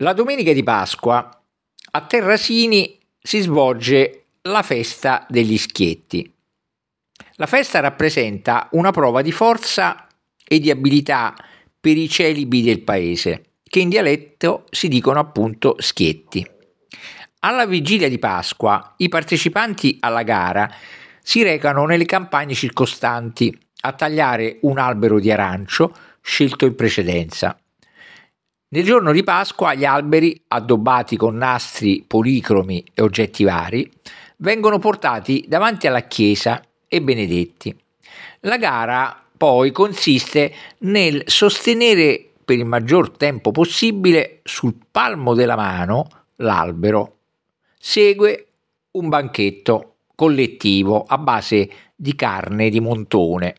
La domenica di Pasqua a Terrasini si svolge la festa degli schietti. La festa rappresenta una prova di forza e di abilità per i celibi del paese, che in dialetto si dicono appunto schietti. Alla vigilia di Pasqua i partecipanti alla gara si recano nelle campagne circostanti a tagliare un albero di arancio scelto in precedenza nel giorno di Pasqua gli alberi, addobbati con nastri policromi e oggetti vari, vengono portati davanti alla chiesa e benedetti. La gara poi consiste nel sostenere per il maggior tempo possibile sul palmo della mano l'albero. Segue un banchetto collettivo a base di carne di montone